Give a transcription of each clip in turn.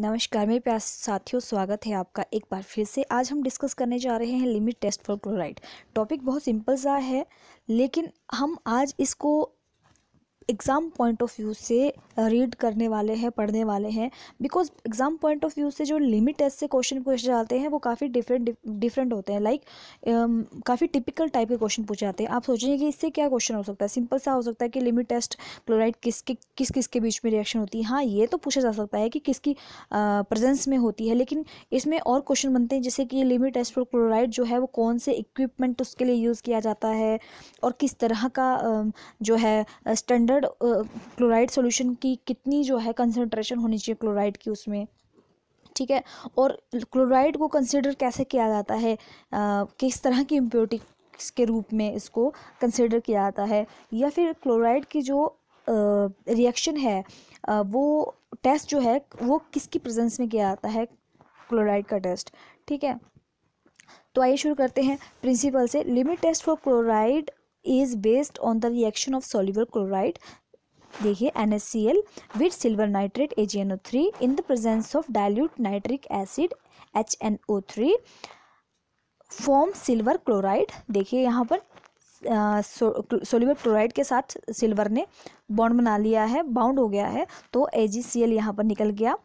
नमस्कार मेरे प्यास साथियों स्वागत है आपका एक बार फिर से आज हम डिस्कस करने जा रहे हैं limit test for chloride topic बहुत सिंपल सा है लेकिन हम आज इसको एग्ज़ाम पॉइंट ऑफ व्यू से रीड uh, करने वाले हैं पढ़ने वाले हैं because exam point of view से जो लिमिट टेस्ट से क्वेश्चन पूछे जाते हैं वो काफ़ी डिफरेंट डिफरेंट होते हैं लाइक काफ़ी टिपिकल टाइप के क्वेश्चन पूछे जाते हैं आप सोचेंगे कि इससे क्या क्वेश्चन हो सकता है सिंपल सा हो सकता है कि लिमिट टेस्ट क्लोराइड किसके किस किस के बीच में रिएक्शन होती है हाँ ये तो पूछा जा सकता है कि किसकी प्रेजेंस uh, में होती है लेकिन इसमें और क्वेश्चन बनते हैं जैसे कि लिमिट टेस्ट फॉर क्लोराइड जो है वो कौन से इक्विपमेंट उसके लिए यूज़ किया जाता है और किस तरह का um, जो है standard uh, standard chloride solution की कितनी जो है कंसनट्रेशन होनी चाहिए क्लोराइड की उसमें ठीक है और क्लोराइड को कंसिडर कैसे किया जाता है आ, किस तरह की इम्प्योरिटी के रूप में इसको कंसिडर किया जाता है या फिर क्लोराइड की जो रिएक्शन है आ, वो टेस्ट जो है वो किसकी प्रेजेंस में किया जाता है क्लोराइड का टेस्ट ठीक है तो आइए शुरू करते हैं प्रिंसिपल से limit test for chloride is based on the reaction of soluble chloride देखिए N S C L with silver nitrate A G N O three in the presence of dilute nitric acid H N O three form silver chloride देखिए यहाँ पर soluble chloride के साथ silver ने bond बना लिया है बाउंड हो गया है तो ए जी सी एल यहाँ पर निकल गया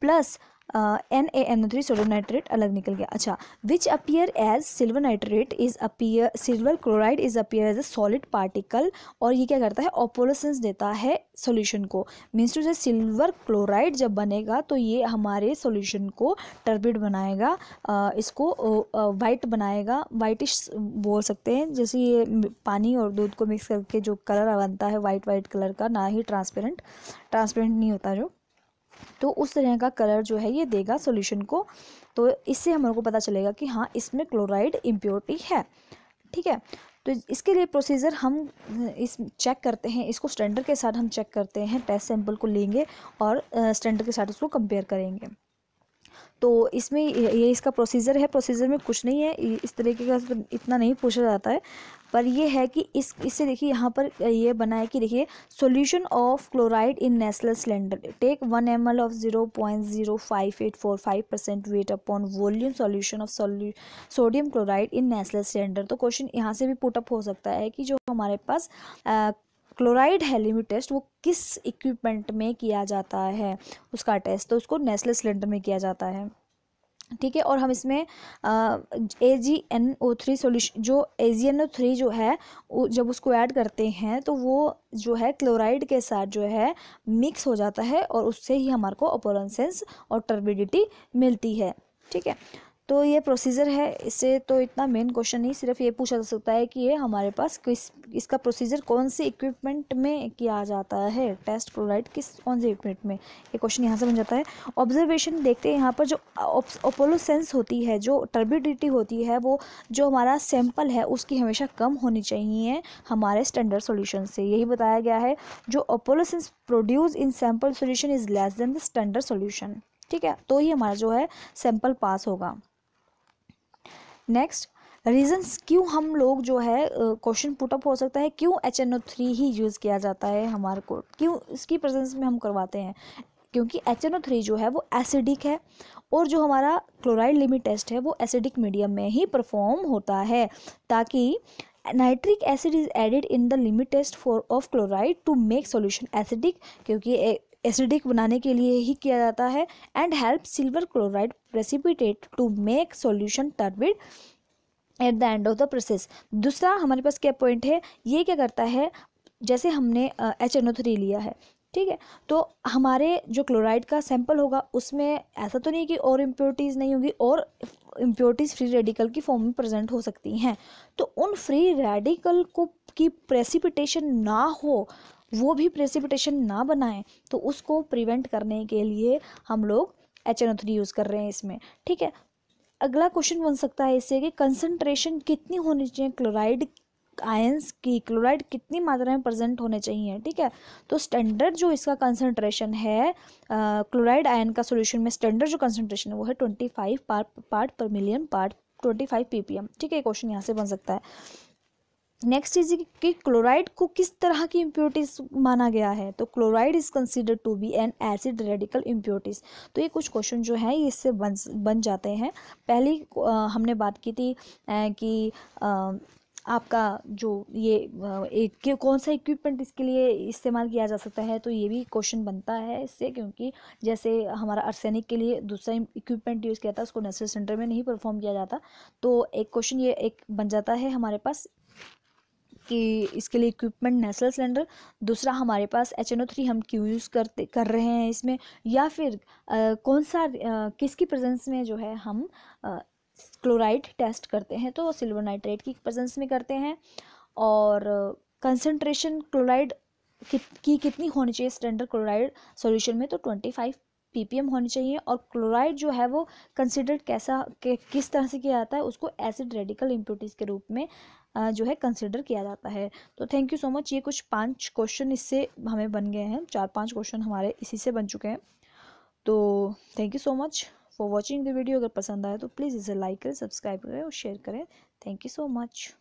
plus N A N three sodium nitrate अलग निकल गया अच्छा which appear as silver nitrate is appear silver chloride is appear as a solid particle और ये क्या करता है ऑपोलोसेंस देता है सॉल्यूशन को means to say silver chloride जब बनेगा तो ये हमारे सॉल्यूशन को टर्बिड बनाएगा इसको वाइट बनाएगा वाइटिश बोल सकते हैं जैसे ये पानी और दूध को मिक्स करके जो कलर बनता है वाइट वाइट कलर का ना ही ट्रांसपेरेंट ट्रांसपेरेंट नहीं होता जो तो उस तरह का कलर जो है ये देगा सॉल्यूशन को तो इससे हम लोग को पता चलेगा कि हाँ इसमें क्लोराइड इम्प्योरिटी है ठीक है तो इसके लिए प्रोसीजर हम इस चेक करते हैं इसको स्टैंडर्ड के साथ हम चेक करते हैं टेस्ट सैंपल को लेंगे और स्टैंडर्ड के साथ इसको कंपेयर करेंगे तो इसमें ये इसका प्रोसीजर है प्रोसीजर में कुछ नहीं है इस तरीके का तो इतना नहीं पूछा जाता है पर यह है कि इस इससे देखिए यहाँ पर ये बना है कि देखिए solution of chloride in Nessler cylinder take one M L of zero point zero five eight four five percent weight upon volume solution of sodium chloride in Nessler cylinder तो क्वेश्चन यहाँ से भी पुटअप हो सकता है कि जो हमारे पास क्लोराइड हेलिमी टेस्ट वो किस इक्विपमेंट में किया जाता है उसका टेस्ट तो उसको नेस्ले सिलेंडर में किया जाता है ठीक है और हम इसमें A G N O three solution जो A G N O three जो है जब उसको ऐड करते हैं तो वो जो है क्लोराइड के साथ जो है मिक्स हो जाता है और उससे ही हमारे को अपोरेंसेंस और टर्बिडिटी मिलती है ठीक है तो ये प्रोसीजर है इससे तो इतना मेन क्वेश्चन नहीं सिर्फ ये पूछा जा सकता है कि ये हमारे पास किस इसका प्रोसीजर कौन से इक्विपमेंट में किया जाता है टेस्ट क्लोराइड किस कौन से इक्विपमेंट में ये क्वेश्चन यहाँ से बन जाता है ऑब्जर्वेशन देखते हैं यहाँ पर जो ओपोलोसेंस होती है जो टर्बिडिटी होती है वो जो हमारा सैम्पल है उसकी हमेशा कम होनी चाहिए हमारे स्टैंडर्ड सोल्यूशन से यही बताया गया है जो opalescence produce in sample solution is less than the standard solution ठीक है तो ही हमारा जो है सैम्पल पास होगा नेक्स्ट रीजंस क्यों हम लोग जो है क्वेश्चन पुटअप हो सकता है क्यों एच एन ओ थ्री ही यूज़ किया जाता है हमारे को क्यों इसकी प्रेजेंस में हम करवाते हैं क्योंकि एच एन ओ थ्री जो है वो एसिडिक है और जो हमारा क्लोराइड लिमिट टेस्ट है वो एसिडिक मीडियम में ही परफॉर्म होता है ताकि nitric acid is added in the limit test for of chloride to make solution acidic क्योंकि एसिडिक बनाने के लिए ही किया जाता है and help silver chloride precipitate to make solution turbid at the end of the process दूसरा हमारे पास क्या पॉइंट है ये क्या करता है जैसे हमने एच एन ओ थ्री लिया है ठीक है तो हमारे जो क्लोराइड का सैंपल होगा उसमें ऐसा तो नहीं कि और इम्प्योरिटीज़ नहीं होगी और इम्प्योरिटीज़ फ्री रेडिकल की फॉर्म में प्रेजेंट हो सकती हैं तो उन फ्री रेडिकल को की प्रेसिपिटेशन ना हो वो भी प्रेसिपिटेशन ना बनाएं तो उसको प्रिवेंट करने के लिए हम लोग H N O three use कर रहे हैं इसमें ठीक है अगला क्वेश्चन बन सकता है इससे कि कंसनट्रेशन कितनी होनी चाहिए क्लोराइड आयंस की क्लोराइड कितनी मात्रा में प्रेजेंट होने चाहिए ठीक है तो स्टैंडर्ड जो इसका कंसनट्रेशन है क्लोराइड आयन का सोल्यूशन में स्टैंडर्ड जो कंसनट्रेशन है वो है twenty five part part per million part twenty five P ठीक है क्वेश्चन यहाँ से बन सकता है नेक्स्ट इज कि क्लोराइड को किस तरह की इम्प्योरिटीज माना गया है तो chloride is considered to be an acid radical impurities तो ये कुछ क्वेश्चन जो है इससे बन बन जाते हैं पहली हमने बात की थी कि आपका जो ये एक कौन सा इक्विपमेंट इसके लिए इस्तेमाल किया जा सकता है तो ये भी क्वेश्चन बनता है इससे क्योंकि जैसे हमारा अर्सेनिक के लिए दूसरा इक्विपमेंट यूज़ किया था उसको नर्सरी सेंटर में नहीं परफॉर्म किया जाता तो एक क्वेश्चन ये एक बन जाता है हमारे पास कि इसके लिए इक्विपमेंट नेशनल सिलेंडर दूसरा हमारे पास एच एन ओ थ्री हम क्यों यूज़ करते कर रहे हैं इसमें या फिर आ, कौन सा आ, किसकी प्रेजेंस में जो है हम आ, क्लोराइड टेस्ट करते हैं तो सिल्वर नाइट्रेट की प्रेजेंस में करते हैं और कंसनट्रेशन क्लोराइड कि, की कितनी होनी चाहिए स्टैंडर्ड क्लोराइड सोल्यूशन में तो twenty five P P M होनी चाहिए और क्लोराइड जो है वो कंसिडर्ड कैसा कि, किस तरह से किया जाता है उसको एसिड रेडिकल इम्प्योरिटीज़ के रूप में जो है कंसिडर किया जाता है तो थैंक यू सो मच ये कुछ पांच क्वेश्चन इससे हमें बन गए हैं चार पांच क्वेश्चन हमारे इसी से बन चुके हैं तो thank you so much for watching the video अगर पसंद आए तो प्लीज़ इसे लाइक करें सब्सक्राइब करें और शेयर करें थैंक यू सो मच